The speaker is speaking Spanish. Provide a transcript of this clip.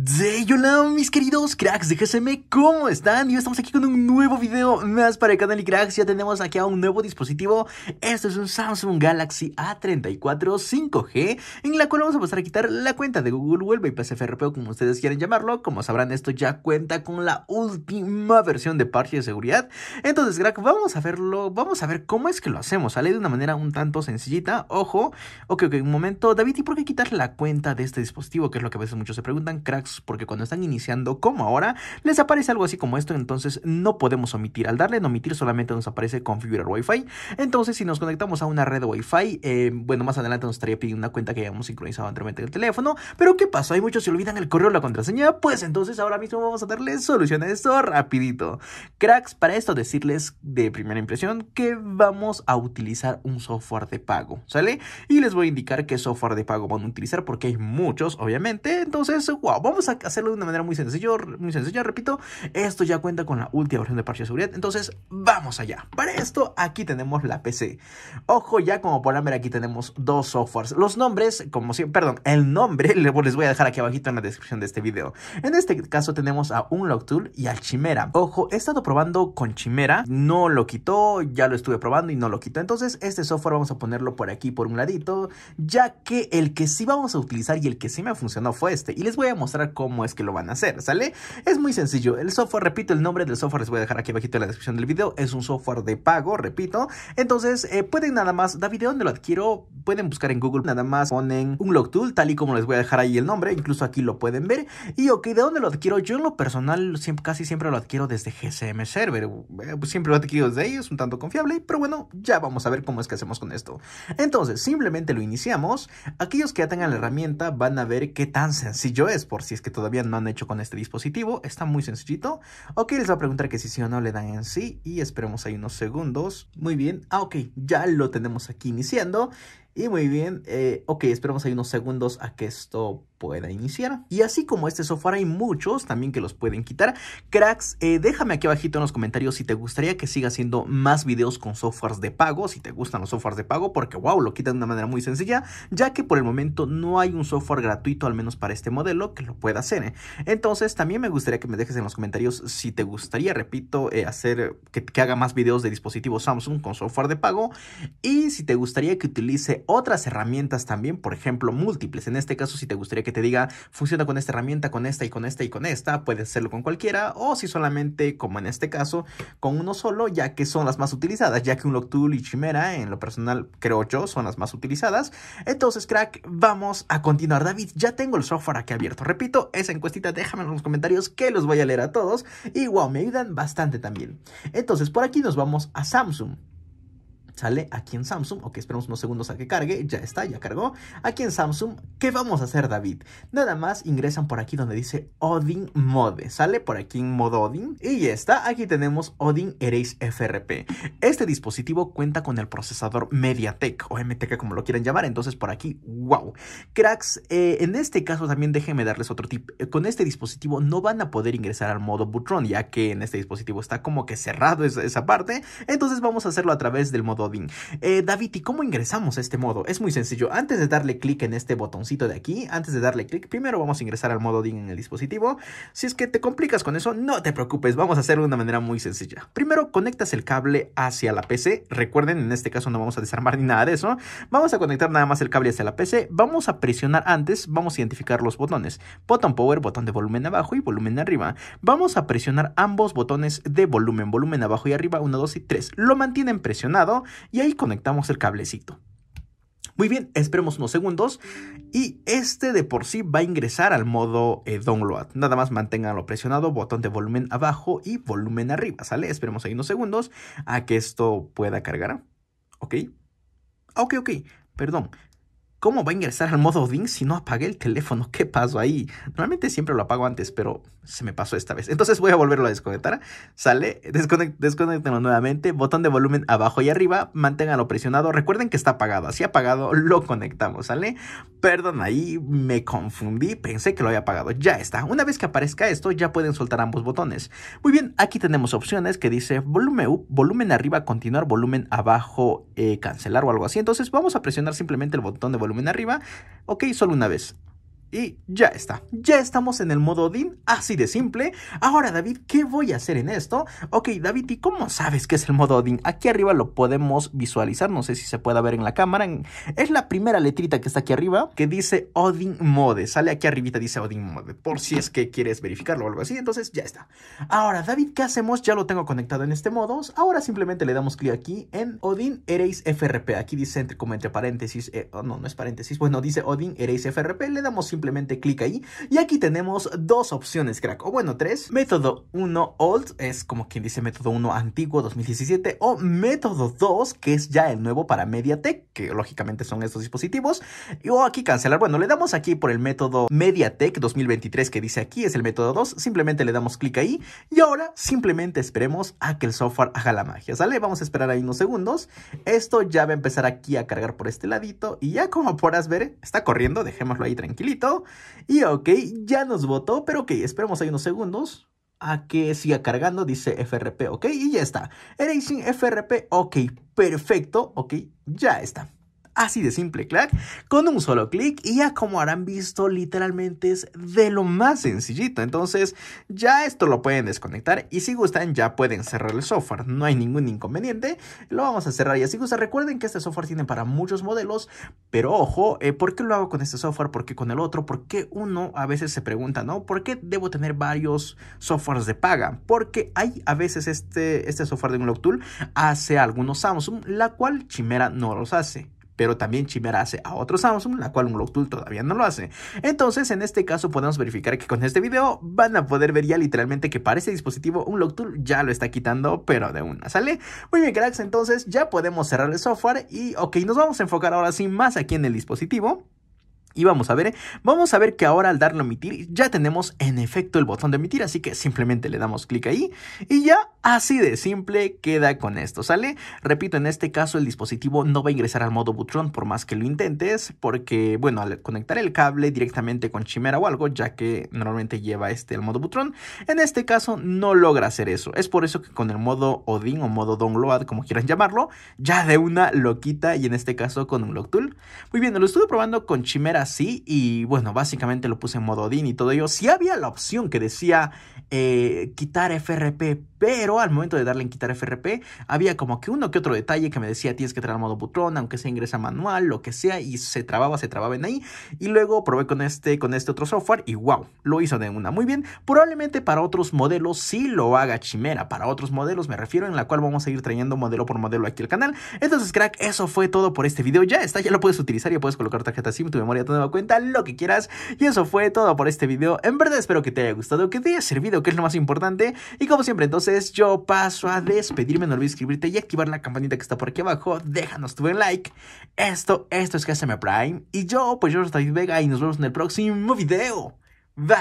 De hola mis queridos cracks de ¿cómo están? Y estamos aquí con un nuevo video más para el canal y cracks, ya tenemos aquí a un nuevo dispositivo Esto es un Samsung Galaxy A34 5G En la cual vamos a pasar a quitar la cuenta de Google Web y Bypass FRP o como ustedes quieran llamarlo Como sabrán esto ya cuenta con la última versión de parche de seguridad Entonces crack, vamos a verlo, vamos a ver cómo es que lo hacemos Sale de una manera un tanto sencillita, ojo Ok, ok, un momento, David, ¿y por qué quitar la cuenta de este dispositivo? Que es lo que a veces muchos se preguntan, cracks porque cuando están iniciando como ahora, les aparece algo así como esto, entonces no podemos omitir. Al darle en omitir solamente nos aparece configurar Wi-Fi. Entonces si nos conectamos a una red Wi-Fi, eh, bueno, más adelante nos estaría pidiendo una cuenta que hayamos sincronizado anteriormente en el teléfono. Pero ¿qué pasó? Hay muchos que olvidan el correo o la contraseña, pues entonces ahora mismo vamos a darle solución a esto rapidito. Cracks, para esto decirles de primera impresión que vamos a utilizar un software de pago, ¿sale? Y les voy a indicar qué software de pago van a utilizar porque hay muchos, obviamente. Entonces, wow, vamos a hacerlo de una manera muy sencilla, muy sencilla, repito, esto ya cuenta con la última versión de parche de seguridad, entonces vamos allá. Para esto, aquí tenemos la PC. Ojo, ya como podrán ver, aquí tenemos dos softwares. Los nombres, como siempre, perdón, el nombre les voy a dejar aquí abajito en la descripción de este video. En este caso tenemos a Unlock Tool y al Chimera. Ojo, he estado probando con Chimera, no lo quitó, ya lo estuve probando y no lo quitó. Entonces, este software vamos a ponerlo por aquí, por un ladito, ya que el que sí vamos a utilizar y el que sí me funcionó fue este. Y les voy a mostrar cómo es que lo van a hacer, ¿sale? Es muy sencillo, el software, repito, el nombre del software les voy a dejar aquí abajito en la descripción del video, es un software de pago, repito, entonces eh, pueden nada más, David, ¿de dónde lo adquiero? Pueden buscar en Google, nada más ponen un log tool, tal y como les voy a dejar ahí el nombre, incluso aquí lo pueden ver, y ok, ¿de dónde lo adquiero? Yo en lo personal casi siempre lo adquiero desde GCM Server, eh, siempre lo adquiero desde ellos es un tanto confiable, pero bueno, ya vamos a ver cómo es que hacemos con esto. Entonces, simplemente lo iniciamos, aquellos que ya tengan la herramienta van a ver qué tan sencillo es, por si es que todavía no han hecho con este dispositivo. Está muy sencillito. Ok, les va a preguntar que si sí o no le dan en sí y esperemos ahí unos segundos. Muy bien, ah ok, ya lo tenemos aquí iniciando. Y muy bien, eh, ok, esperamos ahí unos segundos a que esto pueda iniciar. Y así como este software hay muchos también que los pueden quitar. Cracks, eh, déjame aquí abajito en los comentarios si te gustaría que siga haciendo más videos con softwares de pago, si te gustan los softwares de pago, porque wow, lo quitan de una manera muy sencilla, ya que por el momento no hay un software gratuito, al menos para este modelo, que lo pueda hacer. ¿eh? Entonces también me gustaría que me dejes en los comentarios si te gustaría, repito, hacer que haga más videos de dispositivos Samsung con software de pago y si te gustaría que utilice otras herramientas también, por ejemplo, múltiples. En este caso, si te gustaría que te diga, funciona con esta herramienta, con esta y con esta y con esta, puedes hacerlo con cualquiera, o si solamente, como en este caso, con uno solo, ya que son las más utilizadas, ya que un Tool y Chimera, en lo personal, creo yo, son las más utilizadas. Entonces, crack, vamos a continuar. David, ya tengo el software aquí abierto. Repito, esa encuestita déjame en los comentarios que los voy a leer a todos. Y wow, me ayudan bastante también. Entonces, por aquí nos vamos a Samsung sale aquí en Samsung, ok, esperemos unos segundos a que cargue, ya está, ya cargó, aquí en Samsung, ¿qué vamos a hacer David? Nada más ingresan por aquí donde dice Odin Mode, sale por aquí en modo Odin y ya está, aquí tenemos Odin Erase FRP. Este dispositivo cuenta con el procesador MediaTek o MTK como lo quieran llamar, entonces por aquí, wow. Cracks, eh, en este caso también déjenme darles otro tip, eh, con este dispositivo no van a poder ingresar al modo Butron, ya que en este dispositivo está como que cerrado esa parte, entonces vamos a hacerlo a través del modo eh, David, ¿y cómo ingresamos a este modo? Es muy sencillo. Antes de darle clic en este botoncito de aquí, antes de darle clic, primero vamos a ingresar al modo DIN en el dispositivo. Si es que te complicas con eso, no te preocupes, vamos a hacerlo de una manera muy sencilla. Primero conectas el cable hacia la PC. Recuerden, en este caso no vamos a desarmar ni nada de eso. Vamos a conectar nada más el cable hacia la PC. Vamos a presionar antes, vamos a identificar los botones. Botón power, botón de volumen abajo y volumen arriba. Vamos a presionar ambos botones de volumen, volumen abajo y arriba, 1, 2 y 3. Lo mantienen presionado y ahí conectamos el cablecito. Muy bien, esperemos unos segundos y este de por sí va a ingresar al modo eh, download. Nada más manténganlo presionado, botón de volumen abajo y volumen arriba, ¿sale? Esperemos ahí unos segundos a que esto pueda cargar. ¿Ok? Ah, ok, ok, perdón. ¿Cómo va a ingresar al modo DIN si no apagué el teléfono? ¿Qué pasó ahí? Normalmente siempre lo apago antes, pero se me pasó esta vez. Entonces voy a volverlo a desconectar. Sale, desconectenlo nuevamente. Botón de volumen abajo y arriba. Manténgalo presionado. Recuerden que está apagado. Así apagado lo conectamos, ¿sale? Perdón, ahí me confundí. Pensé que lo había apagado. Ya está. Una vez que aparezca esto, ya pueden soltar ambos botones. Muy bien, aquí tenemos opciones que dice volumen, volumen arriba, continuar, volumen abajo, eh, cancelar o algo así. Entonces vamos a presionar simplemente el botón de volumen volumen arriba. Ok, solo una vez. Y ya está, ya estamos en el modo Odin, así de simple. Ahora David, ¿qué voy a hacer en esto? Ok David, ¿y cómo sabes qué es el modo Odin? Aquí arriba lo podemos visualizar, no sé si se pueda ver en la cámara. Es la primera letrita que está aquí arriba que dice Odin Mode, sale aquí arribita dice Odin Mode, por si es que quieres verificarlo o algo así, entonces ya está. Ahora David, ¿qué hacemos? Ya lo tengo conectado en este modo, ahora simplemente le damos clic aquí en Odin Erase FRP, aquí dice entre, como entre paréntesis, eh, oh, no, no es paréntesis, bueno, dice Odin Erase FRP, le damos simplemente simplemente clic ahí. Y aquí tenemos dos opciones, crack, o bueno, tres. Método 1 old es como quien dice método 1 antiguo 2017 o método 2 que es ya el nuevo para MediaTek, que lógicamente son estos dispositivos. Y, o oh, aquí cancelar, bueno, le damos aquí por el método MediaTek 2023 que dice aquí, es el método 2, simplemente le damos clic ahí y ahora simplemente esperemos a que el software haga la magia, ¿sale? Vamos a esperar ahí unos segundos. Esto ya va a empezar aquí a cargar por este ladito y ya como podrás ver, está corriendo, dejémoslo ahí tranquilito. Y ok, ya nos votó, pero ok, esperemos ahí unos segundos a que siga cargando, dice FRP, ok, y ya está. Erasing FRP, ok, perfecto, ok, ya está. Así de simple, clac, con un solo clic y ya como habrán visto, literalmente es de lo más sencillito. Entonces, ya esto lo pueden desconectar y si gustan ya pueden cerrar el software, no hay ningún inconveniente. Lo vamos a cerrar y así gustan, recuerden que este software tiene para muchos modelos, pero ojo, eh, ¿por qué lo hago con este software? ¿Por qué con el otro? ¿Por qué uno a veces se pregunta, no? ¿Por qué debo tener varios softwares de paga? Porque hay a veces este, este software de un Tool hace algunos Samsung, la cual Chimera no los hace pero también Chimera hace a otro Samsung, la cual un Tool todavía no lo hace. Entonces, en este caso podemos verificar que con este video van a poder ver ya literalmente que para este dispositivo un Tool ya lo está quitando, pero de una, ¿sale? Muy bien, cracks, entonces ya podemos cerrar el software y, ok, nos vamos a enfocar ahora sí más aquí en el dispositivo. Y vamos a ver, ¿eh? vamos a ver que ahora al darle a emitir ya tenemos en efecto el botón de emitir, así que simplemente le damos clic ahí y ya Así de simple queda con esto, ¿sale? Repito, en este caso el dispositivo no va a ingresar al modo Butron por más que lo intentes, porque, bueno, al conectar el cable directamente con Chimera o algo, ya que normalmente lleva este el modo Butron, en este caso no logra hacer eso. Es por eso que con el modo Odin o modo Download, como quieran llamarlo, ya de una lo quita y en este caso con un Lock Tool. Muy bien, lo estuve probando con Chimera sí y, bueno, básicamente lo puse en modo Odin y todo ello. Si había la opción que decía eh, quitar FRP, pero pero al momento de darle en quitar FRP, había como que uno que otro detalle que me decía tienes que traer modo butrón, aunque sea ingresa manual, lo que sea, y se trababa, se trababa en ahí. Y luego probé con este, con este otro software y wow, lo hizo de una muy bien. Probablemente para otros modelos sí lo haga Chimera, para otros modelos me refiero, en la cual vamos a ir trayendo modelo por modelo aquí al canal. Entonces, crack, eso fue todo por este video. Ya está, ya lo puedes utilizar, y puedes colocar tarjeta SIM, tu memoria, tu nueva cuenta, lo que quieras. Y eso fue todo por este video. En verdad espero que te haya gustado, que te haya servido, que es lo más importante. Y como siempre, entonces, yo paso a despedirme. No olvides suscribirte y activar la campanita que está por aquí abajo. Déjanos tu like. Esto, esto es KSM Prime. Y yo, pues yo soy David Vega y nos vemos en el próximo video. Bye.